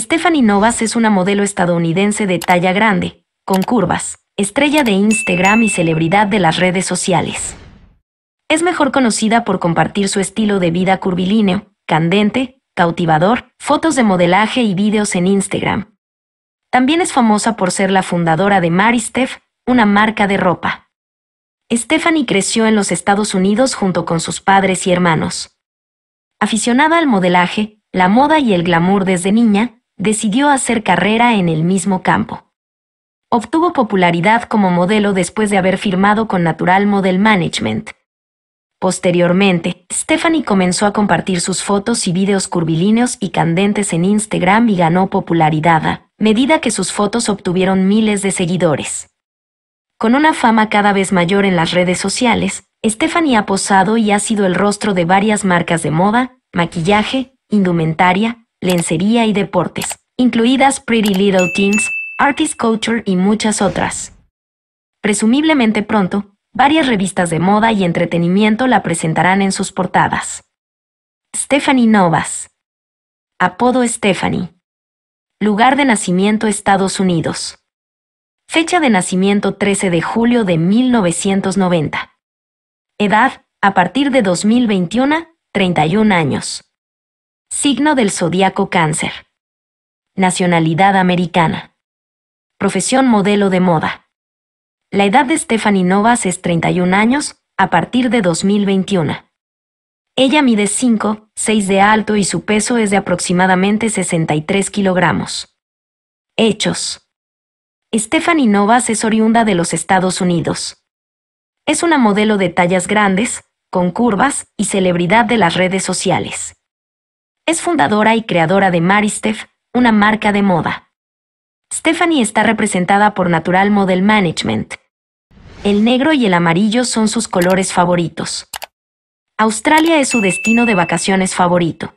Stephanie Novas es una modelo estadounidense de talla grande, con curvas, estrella de Instagram y celebridad de las redes sociales. Es mejor conocida por compartir su estilo de vida curvilíneo, candente, cautivador, fotos de modelaje y vídeos en Instagram. También es famosa por ser la fundadora de Maristef, una marca de ropa. Stephanie creció en los Estados Unidos junto con sus padres y hermanos. Aficionada al modelaje, la moda y el glamour desde niña, decidió hacer carrera en el mismo campo. Obtuvo popularidad como modelo después de haber firmado con Natural Model Management. Posteriormente, Stephanie comenzó a compartir sus fotos y videos curvilíneos y candentes en Instagram y ganó popularidad a medida que sus fotos obtuvieron miles de seguidores. Con una fama cada vez mayor en las redes sociales, Stephanie ha posado y ha sido el rostro de varias marcas de moda, maquillaje, indumentaria, lencería y deportes, incluidas Pretty Little Things, Artist Culture y muchas otras. Presumiblemente pronto, varias revistas de moda y entretenimiento la presentarán en sus portadas. Stephanie Novas. Apodo Stephanie. Lugar de nacimiento Estados Unidos. Fecha de nacimiento 13 de julio de 1990. Edad, a partir de 2021, 31 años. Signo del zodiaco cáncer. Nacionalidad americana. Profesión modelo de moda. La edad de Stephanie Novas es 31 años, a partir de 2021. Ella mide 5, 6 de alto y su peso es de aproximadamente 63 kilogramos. Hechos. Stephanie Novas es oriunda de los Estados Unidos. Es una modelo de tallas grandes, con curvas y celebridad de las redes sociales. Es fundadora y creadora de Maristef, una marca de moda. Stephanie está representada por Natural Model Management. El negro y el amarillo son sus colores favoritos. Australia es su destino de vacaciones favorito.